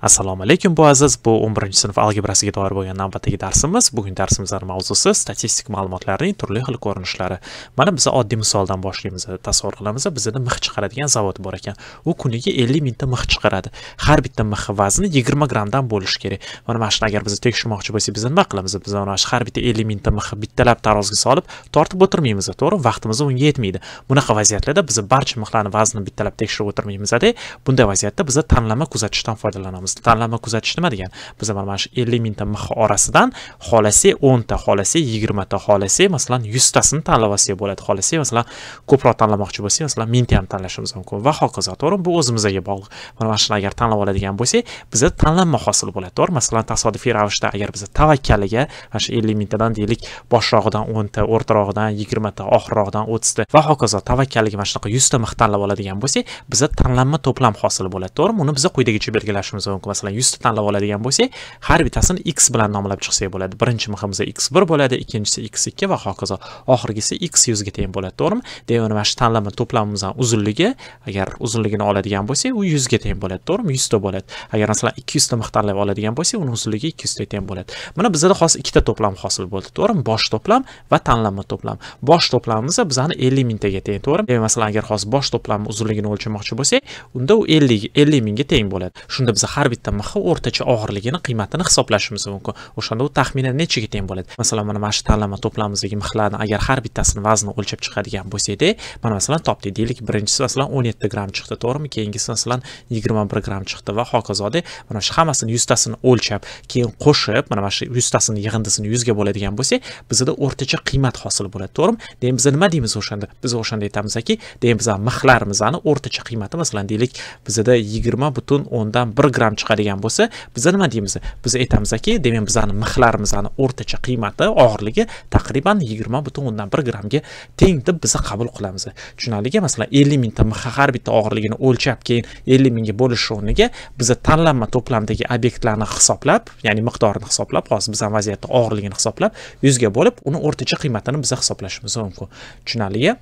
assalomu alaykum bu aziz bu 11 sinf algebrasiga doir bo'lgan navbatdagi darsimiz bugungi darsimizning mavzusi statistik ma'lumotlarning turli xil ko'rinishlari mana biz oddiy misoldan boshlaymiz tasavvur qilamiz bizda mix chiqaradigan zavod bor ekan u kuniga 50 mingta mix chiqaradi har bitta mix vazni 20 grammdan bo'lishi kerak mana mana shuni agar biz tekshirmoqchi bo'lsak biz nima qilamiz biz mana shu har bitta 50 mingta mix bittalab tarozga solib tortib o'tirmaymiz to'g'ri vaqtimiz unga yetmaydi bunaqa vaziyatlarda biz barcha mixlarni vaznini bittalab tekshirib o'tirmaymizda bunday vaziyatda biz tanlama kuzatishdan foydalanamiz tanlanma kuzatish nima degani biza mana shu ellik mingta mix orasidan xohlasak o'nta xohlasak yigirmata xohlasak masalan yuztasini tanlab olsak bo'ladi xohlasak masalan ko'proq tanlamoqchi bo'lsak masalan mingta ham tanlashimiz mumkin va hokazo to'g'rimi bu o'zimizga bog'liq mana shuni agar tanlab oladigan bo'lsak biza tanlanma hosil bo'ladi to'g'rimi masalan tasodifiy ravishda agar biza tavakkaliga mana shu ellik mingtadan deylik boshrog'idan o'nta o'rtarog'idan yigirmata oxirrog'idan o'ttizta va hokazo tavakkaliga mana shunaqa yuzta mix tanlab oladigan bo'lsak biza tanlanma to'plam hosil bo'ladi to'g'rimi uni biza quyidagicha belgilashimiz mumkin mumkin masalan 100 ta tanlab oladigan bo'lsak har bittasini x bilan nomlab chiqsak bo'ladi birinchi miximizda x1 bo'ladi ikkinchisi x2 va hokazo oxirgisi x 100 ga teng bo'ladi to'g'rimi demak mana shu tanlama to'plamimizdan uzunligi agar uzunligini oladigan bo'lsak u 100 ga teng bo'ladi to'g'rimi 100 ta bo'ladi agar masalan 200 ta mix tanlab oladigan bo'lsak uni uzunligi 200 yuzta teng bo'ladi mana bizada hozir ikkita to'plam hosil bo'ldi to'g'rimi bosh to'plam va tanlama to'plam bosh to'plamimiz bizani 50 mingtaga teng to'g'rimi demak masalan agar hozir bosh to'plamni uzunligini o'lchamoqchi bo'lsak unda u ellik ellik mingga teng bo'ladi shunda biz har bitta mixi o'rtacha og'irligini qiymatini hisoblashimiz mumkin o'shanda u taxminan nechiga teng bo'ladi masalan mana mana shu tanlama to'plamimizdagi mixlarni agar har bittasini vaznini o'lchab chiqadigan bo'lsakdek mana masalan topdik deylik birinchisi masalan o'n yetti gramm chiqdi to'g'rimi keyingisi masalan yigirma bir gramm chiqdi va hokazoda mana shu hammasini yuztasini o'lchab keyin qo'shib mana mana shu yuztasini yig'indisini yuzga bo'ladigan bo'lsak bizada o'rtacha qiymat hosil bo'ladi to'g'rimi demak biz nima deymiz o'shanda biz o'shanda aytamizki demak biz mixlarimizni o'rtacha qiymati masalan deylik bizada yigirma butun o'ndan bir gramm chiqadigan bo'lsa biz nima deymiz biz aytamizki demak bizani mixlarimizni o'rtacha qiymati og'irligi taqriban yigirma butun o'ndan bir grammga teng deb biz qabul qilamiz tushunarliki masalan ellik mingta mix har bitta og'irligini o'lchab keyin ellik mingga bo'lish o'rniga biza tanlanma to'plamdagi obyektlarni hisoblab ya'ni miqdorini hisoblab hozir bizani vaziyatni og'irligini hisoblab yuzga bo'lib uni o'rtacha qiymatini biza hisoblashimiz mumkin tushunarliki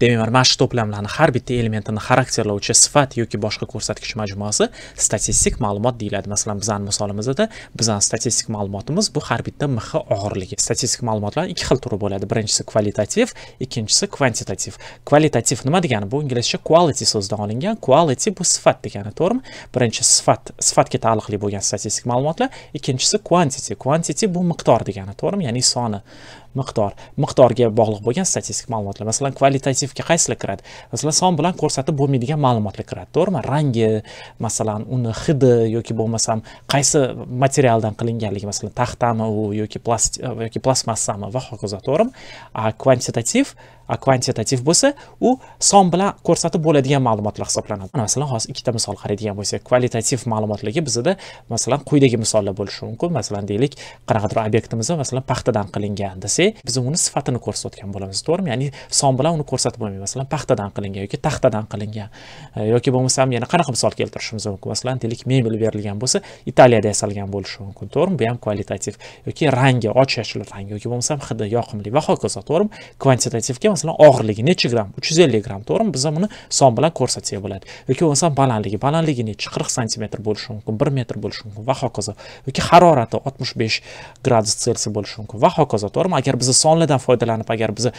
demak mana shu to'plamlarni har bitta elementini xarakterlovchi sifat yoki boshqa ko'rsatkich majmuasi statistik ma'lumot deyiladi masalan bizani misolimizda bizani statistik ma'lumotimiz bu har bitta mx og'irligi statistik ma'lumotlar ikki xil turi bo'ladi birinchisi kvalitativ ikkinchisi kvantitativ kvalitativ nima degani bu inglizcha quality so'zidan olingan quality bu sifat degani to'g'rimi birinchi sifat sifatga taalluqli bo'lgan statistik ma'lumotlar ikkinchisi quantity quantity bu miqdor degani to'g'rimi ya'ni soni miqdor miqdorga bog'liq bo'lgan statistik ma'lumotlar masalan kvalitativga qaysilar kiradi masalan son bilan ko'rsatib bo'lmaydigan ma'lumotlar kiradi to'g'rimi rangi masalan uni hidi yoki bo'lmasam qaysi materialdan qilinganligi masalan taxtami u yoki plast yoki plastmassami va hokazo to'g'rimi a kvantitativ kvantitativ bo'lsa u son bilan ko'rsatib bo'ladigan ma'lumotlar hisoblanadi masalan hozir ikkita misol qaraydigan bo'lsak kvalitativ ma'lumotlarga bizada masalan quyidagi misollar bo'lishi mumkin masalan deylik qanaqadir obyektimiz masalan paxtadan qilingan desak biz uni sifatini ko'rsatayotgan bo'lamiz to'g'rimi ya'ni son bilan uni ko'rsatib bo'lmaydi masalan paxtadan qilingan yoki taxtadan qilingan e, yoki bo'lmasam yana qanaqa misol keltirishimiz mumkin masalan deylik mebel berilgan bo'lsa italiyada yasalgan bo'lishi mumkin to'g'rimi bu ham kvalitativ yoki rangi och yashil rang yoki bo'lmasam hidi yoqimli va hokazo to'g'rimi kvantitativga masalan og'irligi necha gramm uch yuz ellik gramm to'g'rimi biza buni son bilan ko'rsatsak bo'ladi yoki bo'lmasam balandligi balandligi necha qirq santimetr bo'lishi mumkin bir metr bo'lishi mumkin va hokazo yoki harorati oltmish besh gradus selsiy bo'lishi mumkin va hokazo to'g'rimi agar biza sonlardan foydalanib agar biza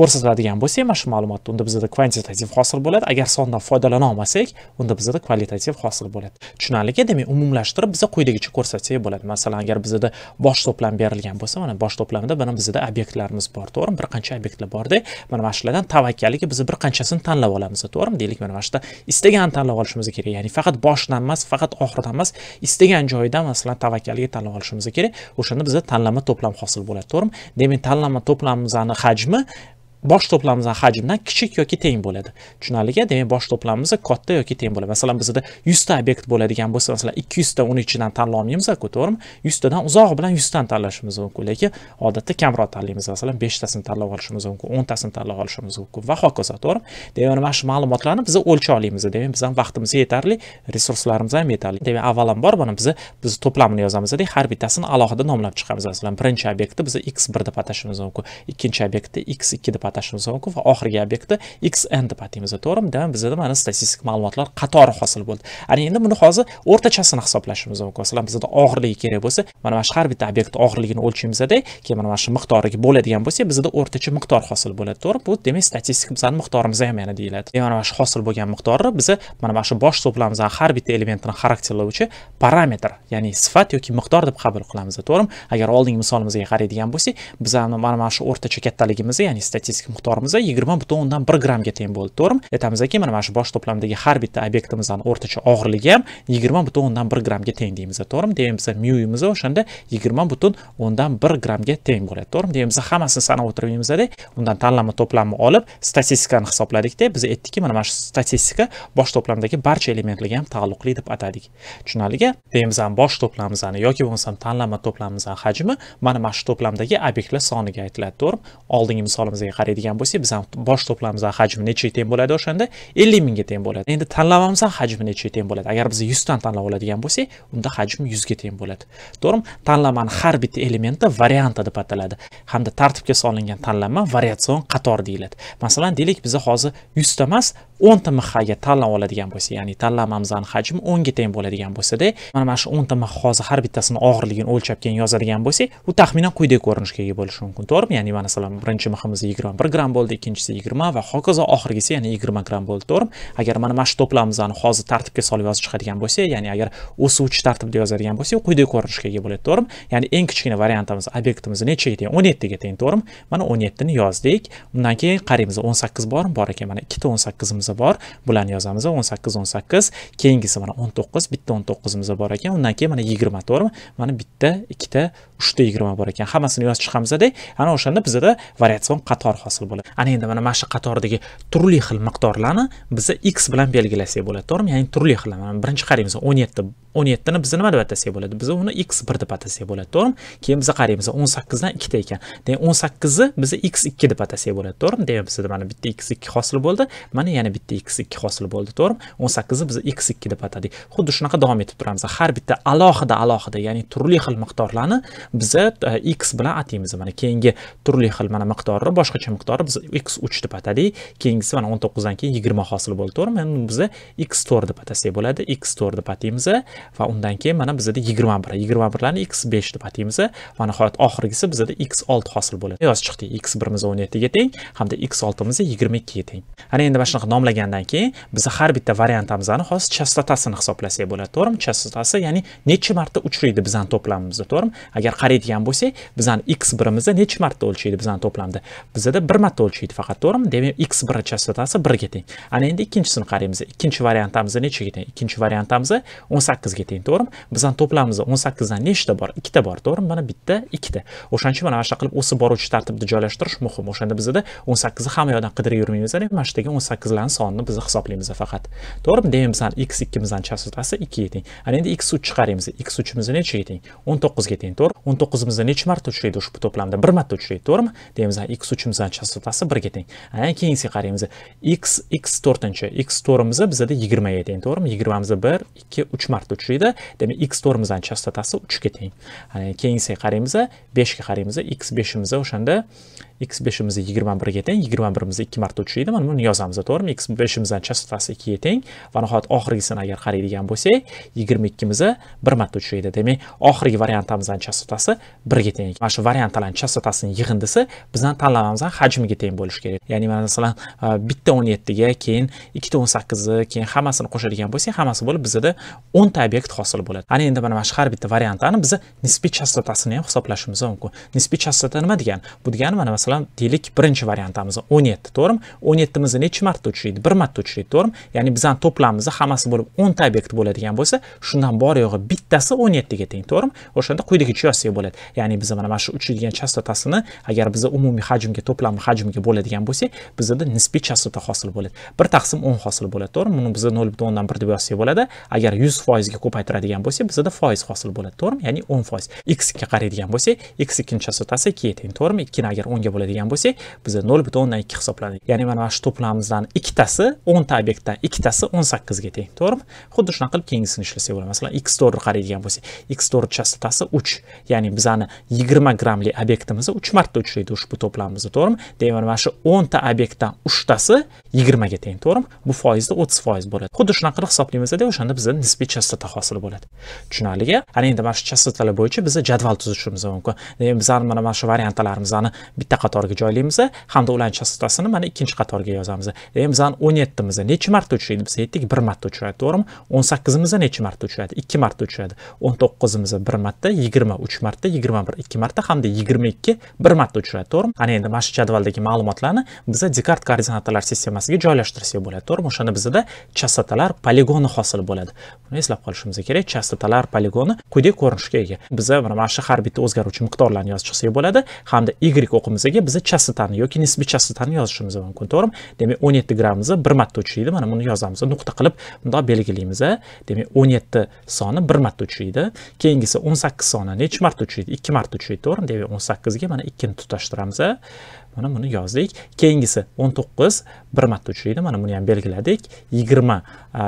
ko'rsatadigan bo'lsak mana shu ma'lumotni unda bizada kvantitativ hosil bo'ladi agar sondan foydalana olmasak unda bizada kvalitativ hosil bo'ladi tushunarliki demak umumlashtirib biza quyidagicha ko'rsatsak bo'ladi masalan agar bizada bosh to'plam berilgan bo'lsa mana bosh to'plamda mana bizada obyektlarimiz bor to'g'rimi bir qancha obyektlar borda mana mana shulardan tavakkalliki biz bir qanchasini tanlab olamiz to'g'rimi deylik mana mana shuda istagan tanlab olishimiz kerak ya'ni faqat boshidan emas faqat oxiridan emas istagan joyidan masalan tavakkalga tanlab olishimiz kerak o'shanda bizda tanlama to'plam hosil bo'ladi to'g'rimi demak tanlama to'plamimizni hajmi bosh to'plamimizdan hajmidan kichik yoki teng bo'ladi tushunarlika demak bosh to'plamimiz katta yoki teng bo'ladi masalan bizada yuzta obyekt bo'ladigan bo'lsa masalan ikki yuzta uni ichidan tanlolmaymizku to'g'rimi yuztadan tadan uzoq bilan 100 tanlashimiz mumkin lekin odatda kamroq tanlaymiz masalan beshtasini tanlab olishimiz mumkin o'ntasini tanlab olishimiz mumkin va hokazo to'g'rimi demak mana shu ma'lumotlarni biz o'lcha olamiz demak bizdan vaqtimiz yetarli resurslarimiz ham yetarli demak avvalambor mana biz biz to'plamini yozamiz dek har bittasini alohida nomlab chiqamiz masalan birinchi obyektni biz x bir deb atashimiz mumkin ikkinchi obyektni x ikki deb atashimiz mumkin va oxirgi obyektni xn deb ataymiz to'g'rimi demak bizada mana statistik ma'lumotlar qatori hosil bo'ldi ana endi buni hozir o'rtachasini hisoblashimiz mumkin masalan bizada og'irligi kerak bo'lsa mana mana shu har bitta obyekt og'irligini o'lchaymizda keyin mana shu miqdoriga bo'ladigan bo'lsa bizada o'rtacha miqdor hosil bo'ladi to'g'rimi bu demak statistik bizani miqdorimiz ham yana deyiladi demak mana shu hosil bo'lgan miqdorni biza mana mana shu bosh to'plamimizdan har bitta elementini xarakterlovchi parametr ya'ni sifat yoki miqdor deb qabul qilamiz to'g'rimi agar oldingi misolimizga qaraydigan bo'lsak bizani mana mana shu o'rtacha kattaligimizni ya'ni statistik obyektlik miqdorimiz yigirma butun o'ndan bir grammga teng bo'ldi to'g'rimi aytamiz e, aka mana mana shu bosh to'plamdagi har bitta obyektimizdan o'rtacha og'irligi ham yigirma butun o'ndan bir grammga teng deymiz to'g'rimi demak biza myuimiz o'shanda yigirma butun o'ndan bir grammga teng bo'ladi to'g'rimi demak biza hammasini sanab o'tirmaymizda undan tanlama to'plamni olib statistikani hisobladikda biz aytdikki mana mana shu statistika bosh to'plamdagi barcha elementlarga ham taalluqli deb atadik tushunarliga demak bizani bosh to'plamimizni yoki bo'lmasam tanlama to'plamimizni hajmi mana mana shu to'plamdagi obyektlar soniga aytiladi to'g'rimi oldingi misolimizga qaraydigan bo'lsak bizani bosh to'plamimizni hajmi nechaga teng bo'ladi o'shanda ellik mingga teng bo'ladi endi tanlamamizdan hajmi nechaga teng bo'ladi agar biz yuzdan tanlab oladigan bo'lsak unda hajmi yuzga teng bo'ladi to'g'rimi tanlamani har bitta elementi varianti deb ataladi hamda tartibga solingan tanlanma variatsion qator deyiladi masalan deylik biza hozir yuzta emas o'nta mixaga tanlab oladigan bo'lsa ya'ni tanlamamizani hajmi o'nga teng bo'ladigan bo'lsada mana mana shu o'nta mixozni har bittasini og'irligini o'lchab keyin yozadigan bo'lsak u taxminan quyidagi ko'rinishga ega bo'lishi mumkin to'g'rimi ya'ni masalan birinchi miximiz yigirma bir gramm bo'ldi ikkinchisi yigirma va hokazo oxirgisi ya'ni yigirma gramm bo'ldi to'g'rimi agar mana mana shu to'plamimizni hozir tartibga solib yozib chiqadigan bo'lsak ya'ni agar o'suvchi tartibda yozadigan bo'lsak quyidagi ko'rinishga ega bo'ladi to'g'rimi ya'ni eng kichkina variantimiz obyektimiz nechaga teng o'n yettiga teng to'g'rimi mana o'n yettini yozdik undan keyin qaraymiz o'n sakkiz bormi bor ekan mana ikkita o'n sakkizimiz to'qqizimiz bor bularni yozamiz o'n sakkiz o'n sakkiz keyingisi mana o'n to'qqiz bitta o'n to'qqizimiz bor ekan undan keyin mana yigirma to'g'rimi mana bitta ikkita uchta yigirma bor ekan hammasini yozib chiqamizda ana o'shanda bizada variatsion qator hosil bo'ladi ana endi mana mana shu qatordagi turli xil miqdorlarni biza x bilan belgilasak bo'ladi to'g'rimi ya'ni turli xil mana birinchi qaraymiz o'n yetti o'n yettini biz nima deb atasak bo'ladi biz uni x bir deb atasak bo'ladi to'g'rimi keyin biz qaraymiz o'n sakkizdan ikkita ekan demak o'n sakkizni biz x ikki deb atasak bo'ladi to'g'rimi demak bizda mana bitta x ikki hosil bo'ldi mana yana bitta x 2 hosil bo'ldi to'g'rimi o'n sakkizni biz x 2 deb atadik xuddi shunaqa davom etib turamiz har bitta alohida alohida ya'ni turli xil miqdorlarni biz e, x bilan ataymiz mana keyingi turli xil mana miqdori boshqacha miqdori biz x 3 deb atadik keyingisi mana o'n to'qqizdan keyin yigirma hosil bo'ldi to'g'rimi endi biz x to'rt deb atasak bo'ladi x to'rt deb ataymiz va undan keyin mana bizada yigirma bir yigirma birlarni x besh deb ataymiz va nihoyat oxirgisi bizada x olti hosil bo'ladi yozib chiqdik x birimiz o'n yettiga teng hamda x oltimiz yigirma ikkiga teng ana endi mana shunaqa nomlar tamomlagandan keyin biz har bitta variantimizni xos chastotasini hisoblasak bo'ladi to'g'rimi chastotasi ya'ni necha marta uchraydi bizani to'plamimizda to'g'rimi agar qaraydigan bo'lsak bizani x birimizda necha marta o'lchaydi bizani to'plamda bizada bir marta o'lchaydi faqat to'g'rimi demak x 1 chastotasi birga teng ana endi ikkinchisini qaraymiz ikkinchi variantimiz nechaga teng ikkinchi variantimiz o'n sakkizga teng to'g'rimi bizani to'plamimizda o'n sakkizdan nechta bor ikkita bor to'g'rimi mana bitta ikkita o'shaning uchun mana mana shunaqa qilib o'sib boruvchi tartibda joylashtirish muhim o'shanda bizada o'n sakkizni hamma yoqdan qidirib yurmaymiz mana shu degan o'n sakkizlarni sonni biz hisoblaymiz faqat to'g'rimi demak bizani x bizdan chastotasi ikkiga teng ana endi x uch chiqaramiz x uchimizni nechiga teng o'n to'qqizga teng to'g'ri o'n to'qqizimizni nechi marta uchraydi ushbu to'plamda bir marta uchraydi to'g'rimi demak bizani x uchimizdan chastotasi birga teng ana keyingisiga qaraymiz x x to'rtinchi x bizda bizada yigirmaga teng to'g'rimi yigirmamizni bir ikki uch marta uchraydi demak x to'rtimizdan chastotasi uchga teng keyingisiga qaraymiz beshga qaraymiz x beshimiz o'shanda x beshimiz yigirma birga teng yigirma birimiz ikki marta uchraydi mana buni yozamiz to'g'rimi x bo'lishimizdan chastotasiga teng va nihoyat oxirgisini agar qaraydigan bo'lsak yigirma ikkimizi bir marta uchraydi demak oxirgi variantimizdan chastotasi birga teng mana shu variantlarni chastotasini yig'indisi bizdan tanlamamizdan hajmiga teng bo'lishi kerak ya'ni masalan e, bitta o'n yettiga keyin ikkita o'n sakkizni keyin hammasini qo'shadigan bo'lsak hammasi bo'lib bizada o'nta obyekt hosil bo'ladi ana endi mana mana shu har bitta variantani biz nisbiy chastotasini ham hisoblashimiz mumkin nisbiy chastota nima degani bu degani mana masalan deylik birinchi variantimiz o'n yetti to'g'rimi o'n yettimizni nechi marta uchraydi uchraydi bir marta uchraydi to'g'rimi ya'ni bizani to'plamimizda hammasi bo'lib o'nta obyekt bo'ladigan bo'lsa shundan bor yo'g'i bittasi o'n yettiga teng to'g'rimi o'shanda quyidagicha yozsak bo'ladi ya'ni biz mana mana shu uchraydigan chastotasini agar biza umumiy hajmga to'plam hajmiga bo'ladigan bo'lsak bizada nisbiy chastota hosil bo'ladi bir taqsim o'n hosil bo'ladi to'g'rimi buni biza nol butun o'ndan bir deb yozsak bo'ladi agar yuz foizga ko'paytiradigan bo'lsak bizada foiz hosil bo'ladi to'g'rimi ya'ni o'n foiz x ga qaraydigan bo'lsak x ikkini chastotasi ikkiga teng to'g'rimi ikkini agar o'nga bo'ladigan bo'lsak biza nol butun o'ndan ikki hisoblanadi ya'ni mana shu to'plamimizdan ikkita ikkitasi ta obyektdan ikkitasi 18 sakkizga teng to'g'rimi xuddi shunaqa qilib keyingisini ishlasak bo'ladi masalan x to'rni qaraydigan bo'lsak x to'rni chastotasi 3 ya'ni bizani 20 grammli obyektimizni 3 marta uchraydi ushbu to'plamimizda to'g'rimi demak mana shu 10 ta obyektdan uchtasi ga teng to'g'rimi bu foizda 30 foiz bo'ladi xuddi shunaqa qilib hisoblaymiz-da, o'shanda bizda nisbiy chastota hosil bo'ladi tushunarlimi ana endi mana shu chastotalar bo'yicha biz jadval tuzishimiz mumkin demak bizani mana mana shu variantlarimizni bitta qatorga joylaymiz hamda ularning chastotasini mana ikkinchi qatorga yozamiz demak bizani o'n yettimizda necha marta uchraydi biz aytdik bir marta uchraydi to'g'rimi o'n sakkizimizda necha marta uchraydi ikki marta uchraydi o'n to'qqizimizda bir marta yigirma uch marta yigirma bir ikki marta hamda yigirma ikki bir marta uchraydi to'g'rimi ana endi mana shu jadvaldagi ma'lumotlarni biza dekart koordinatalar sistemasiga joylashtirsak bo'ladi to'g'rimi o'shanda bizada chastotalar poligoni hosil bo'ladi buni eslab qolishimiz kerak chastotalar poligoni quyidagi ko'rinishga ega biza mana shu har bitta o'zgaruvchi miqdorlarni yozib chiqsak bo'ladi hamda y o'qimiziga biza chastotani yoki nisbiy chastotani yozishimiz mumkin to'g'rimi demak o'n yetti gramm boramiz bir marta uchraydi mana buni yozamiz nuqta qilib bundoq belgilaymiz demak o'n yetti soni bir marta uchraydi keyingisi o'n sakkiz soni nechi marta uchraydi ikki marta uchraydi to'g'rimi demak o'n sakkizga mana ikkini tutashtiramiz mana buni yozdik keyingisi 19 bir marta uchraydi mana buni ham belgiladik 20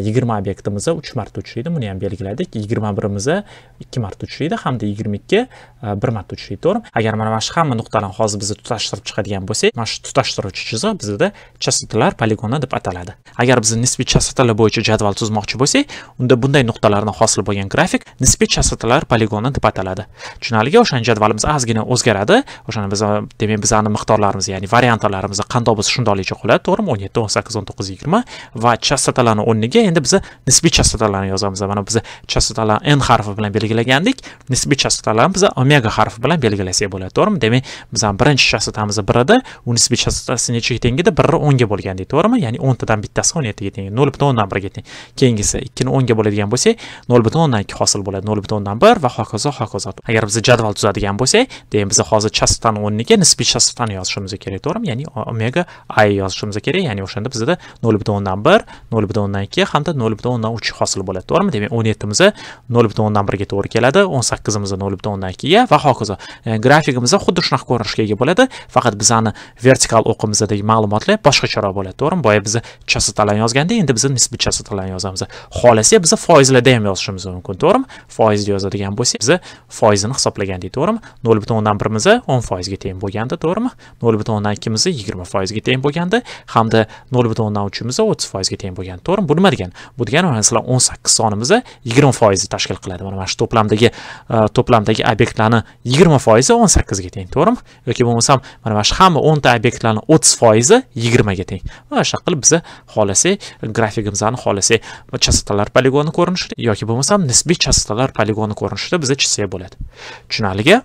20 obyektimiz 3 marta uchraydi buni ham belgiladik 21imiz 2 marta uchraydi hamda 22 1 marta uchraydi to'g'rimi agar mana mana shu hamma nuqtalarni hozir biz tutashtirib chiqadigan bo'lsak mana shu tutashtiruvchi chiziq bizda chastotalar poligoni deb ataladi agar biz nisbiy chastotalar bo'yicha jadval tuzmoqchi bo'lsak unda bunday nuqtalarni hosil bo'lgan grafik nisbiy chastotalar poligoni deb ataladi tushunarliki o'shani jadvalimiz ozgina o'zgaradi o'shani biz demak bizani miqdorlar cho'qqilarimiz ya'ni variantalarimizni qandoq bo'lsa shundoqligicha qoladi to'g'rimi o'n yetti o'n sakkiz o'n to'qqiz yigirma va chastotalarni o'rniga endi biz nisbiy chastotalarni yozamiz mana biz chastotalarni n harfi bilan belgilagandik nisbiy chastotalarni biz omega harfi bilan belgilasak bo'ladi to'g'rimi demak bizani birinchi chastotamiz birida u nisbiy chastotasi nechaga teng edi biri o'nga deydi to'g'rimi ya'ni o'ntadan bittasi o'n yettiga teng nol butun o'ndan birga teng keyingisi ikkini o'nga bo'ladigan bo'lsak nol butun o'ndan ikki hosil bo'ladi nol butun o'ndan bir va hokazo hokazo agar biz jadval tuzadigan bo'lsak demak biz hozir chastotani o'rniga nisbiy chastotani yozishimiz kerak to'g'rimi ya'ni omega i yozishimiz kerak ya'ni o'shanda bizda nol butun o'ndan bir nol butun o'ndan ikki hamda nol butun o'ndan uch hosil bo'ladi to'g'rimi demak o'n imiz nol butun o'ndan birga to'g'ri keladi o'n imiz nol butun o'ndan ikkiga va hokazo ham xuddi shunaqa ko'rinishga ega bo'ladi faqat bizani vertikal o'qimizdagi ma'lumotlar boshqacharoq bo'ladi to'g'rimi boya biz chasotalarni yozganda endi biz nisbiy chasotalarni yozamiz xohlasa biz foizlarda ham yozishimiz mumkin to'g'rimi foizni yozadigan bo'lsak biz foizini hisoblagandik to'g'rimi nol butun o'ndan birimiz o'n foizga teng bo'lganda to'g'rimi nol nol butun o'ndan ikkimizni yigirma foizga teng bo'lganda hamda nol butun o'ndan uchimizni o'ttiz foizga teng bo'lgan to'g'rimi bu nima degani bu degani masalan o'n sakkiz sonimizni yigirma foizni tashkil qiladi mana mana shu to'plamdagi e, to'plamdagi obyektlarni yigirma foizi o'n sakkizga teng to'g'rimi yoki bo'lmasam mana mana shu hamma o'nta obyektlarni o'ttiz foizi yigirmaga teng mana shunaqa qilib biza xohlasak grafigimizni xohlasak chastotalar poligoni ko'rinishida yoki bo'lmasam nisbiy chastotalar poligoni ko'rinishida biza chizsak bo'ladi tushunarliga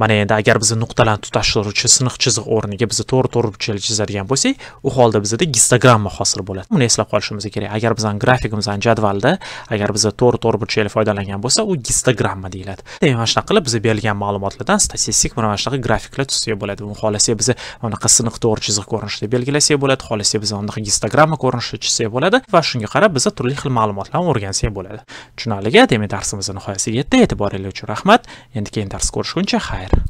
mana endi agar biz nuqtalarni tutashtiruvchi siniq chiziq o'rniga biz to'g'ri to'g'ri burchaklar chizadigan bo'lsak u holda bizda gistogramma hosil bo'ladi buni eslab qolishimiz kerak agar bizani grafikimizni jadvalda agar biz to'g'ri to'g'ri burchakli foydalangan bo'lsa u gistogramma deyiladi demak mana shunaqa qilib biz berilgan ma'lumotlardan statistik mana shunaqa grafiklar tuzsa bo'ladi buni xohlasak biz unaqa siniq to'g'ri chiziq ko'rinishida belgilasak bo'ladi xohlasak biz unaqa gistogramma ko'rinishida chizsak bo'ladi va shunga qarab biz turli xil ma'lumotlarni o'rgansak bo'ladi tushunarliga demak darsimizni nihoyasiga yetdi e'tiboringlar uchun rahmat endi keyin dars ko'rishguncha xayr red